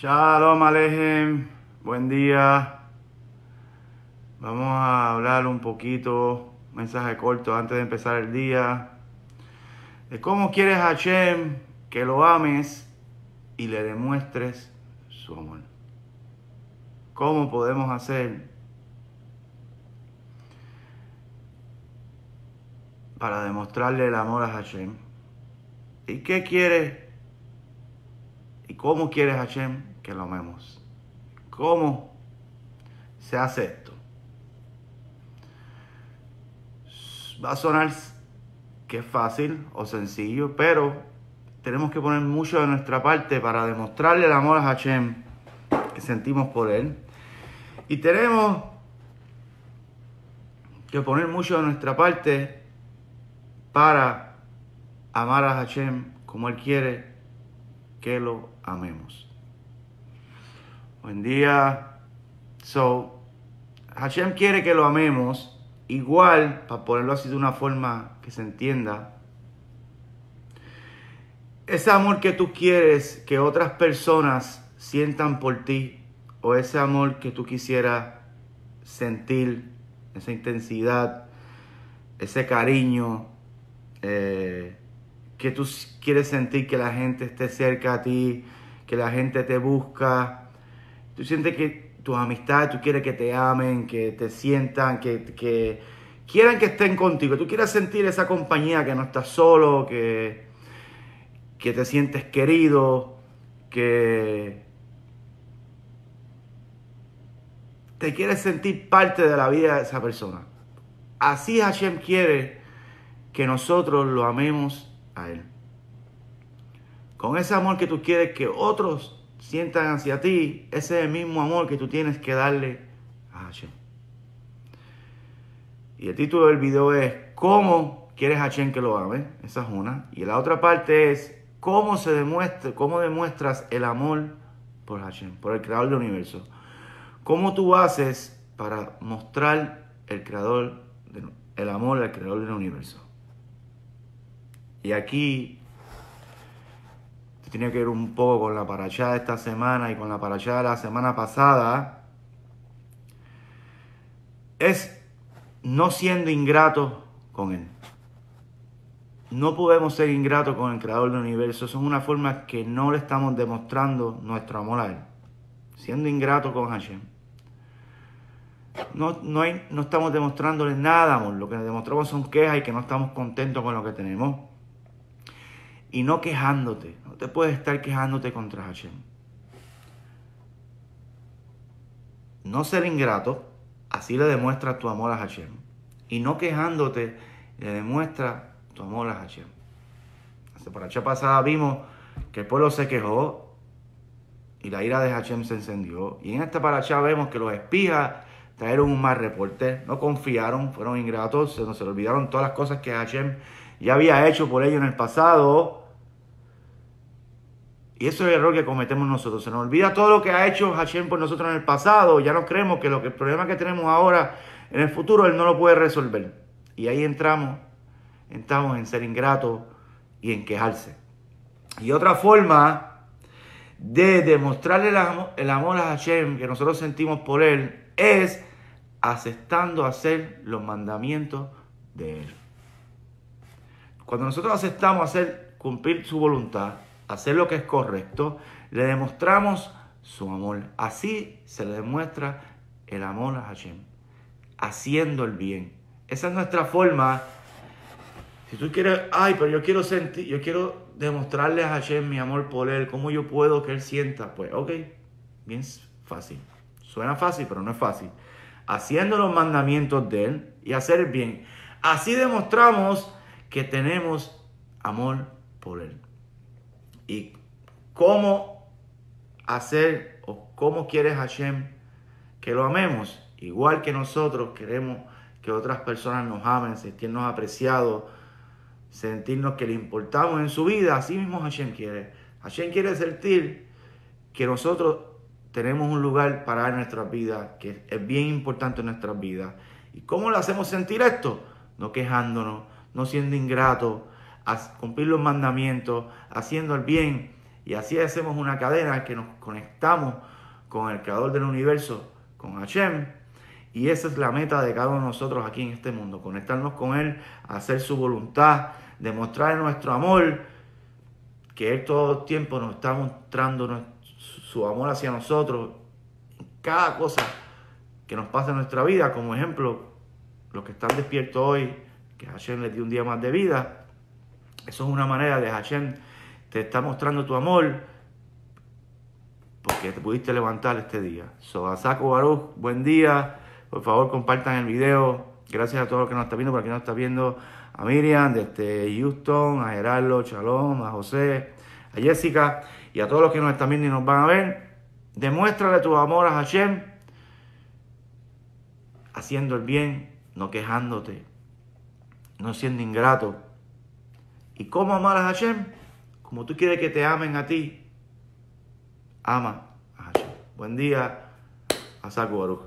Shalom Alejem, buen día. Vamos a hablar un poquito, mensaje corto antes de empezar el día, de cómo quieres a Hashem que lo ames y le demuestres su amor. ¿Cómo podemos hacer para demostrarle el amor a Hashem? ¿Y qué quiere? ¿Y cómo quieres Hachem que lo amemos? ¿Cómo se hace esto? Va a sonar que es fácil o sencillo, pero tenemos que poner mucho de nuestra parte para demostrarle el amor a Hachem que sentimos por él. Y tenemos que poner mucho de nuestra parte para amar a Hachem como él quiere que lo amemos. Buen día. So, Hashem quiere que lo amemos. Igual, para ponerlo así de una forma que se entienda, ese amor que tú quieres que otras personas sientan por ti, o ese amor que tú quisieras sentir, esa intensidad, ese cariño, eh, que tú quieres sentir que la gente esté cerca a ti, que la gente te busca. Tú sientes que tus amistades, tú quieres que te amen, que te sientan, que, que quieran que estén contigo. Tú quieres sentir esa compañía, que no estás solo, que, que te sientes querido, que te quieres sentir parte de la vida de esa persona. Así Hashem quiere que nosotros lo amemos él. Con ese amor que tú quieres que otros sientan hacia ti, ese mismo amor que tú tienes que darle a Hashem. Y el título del video es ¿Cómo quieres a Hashem que lo ame? Esa es una. Y la otra parte es ¿Cómo se demuestra, cómo demuestras el amor por Hashem, por el creador del universo? ¿Cómo tú haces para mostrar el creador, el amor al creador del universo? Y aquí tiene que ver un poco con la parachá de esta semana y con la parachá de la semana pasada, es no siendo ingrato con Él. No podemos ser ingratos con el Creador del Universo. es una forma que no le estamos demostrando nuestro amor a Él. Siendo ingrato con Hashem. No, no, estamos demostrándole nada, amor. Lo que demostramos son quejas y que no estamos contentos con lo que tenemos y no quejándote. No te puedes estar quejándote contra Hashem. No ser ingrato, así le demuestras tu amor a Hashem. Y no quejándote, le demuestra tu amor a Hashem. La paracha pasada vimos que el pueblo se quejó y la ira de Hashem se encendió. Y en esta paracha vemos que los espías trajeron un mal reporte, no confiaron, fueron ingratos, se le olvidaron todas las cosas que Hashem ya había hecho por ello en el pasado. Y eso es el error que cometemos nosotros. Se nos olvida todo lo que ha hecho Hashem por nosotros en el pasado. Ya no creemos que, el problema que tenemos ahora en el futuro Él no lo puede resolver. Y ahí entramos, entramos en ser ingratos y en quejarse. Y otra forma de demostrarle el amor a Hashem que nosotros sentimos por Él es aceptando hacer los mandamientos de Él. Cuando nosotros aceptamos hacer cumplir su voluntad, hacer lo que es correcto, le demostramos su amor. Así se le demuestra el amor a Hashem, haciendo el bien. Esa es nuestra forma. Si tú quieres, ay, pero yo quiero sentir, yo quiero demostrarle a Hashem mi amor por él, cómo yo puedo que él sienta, pues, ok, bien fácil. Suena fácil, pero no es fácil. Haciendo los mandamientos de él y hacer el bien. Así demostramos que tenemos amor por Él. Y cómo hacer o cómo quiere Hashem que lo amemos, igual que nosotros queremos que otras personas nos amen, sentirnos apreciados, sentirnos que le importamos en su vida, así mismo Hashem quiere. Hashem quiere sentir que nosotros tenemos un lugar para nuestra vida que es bien importante en nuestras vidas. ¿Y cómo lo hacemos sentir esto? No quejándonos, no siendo ingrato, a cumplir los mandamientos, haciendo el bien. Y así hacemos una cadena que nos conectamos con el creador del universo, con Hashem. Y esa es la meta de cada uno de nosotros aquí en este mundo, conectarnos con Él, hacer su voluntad, demostrar nuestro amor, que Él todo el tiempo nos está mostrando su amor hacia nosotros, cada cosa que nos pasa en nuestra vida, como ejemplo, los que están despiertos hoy, que Hashem le dio un día más de vida. Eso es una manera de Hashem te está mostrando tu amor porque te pudiste levantar este día. Sobasako Baruch, buen día. Por favor, compartan el video. Gracias a todos los que nos están viendo, porque nos está viendo a Miriam, desde Houston, a Gerardo, Chalón, a José, a Jessica y a todos los que nos están viendo y nos van a ver. Demuéstrale tu amor a Hashem haciendo el bien, no quejándote, no siendo ingrato. ¿Y cómo amar a Hashem? Como tú quieres que te amen a ti, ama a Hashem. Buen día, a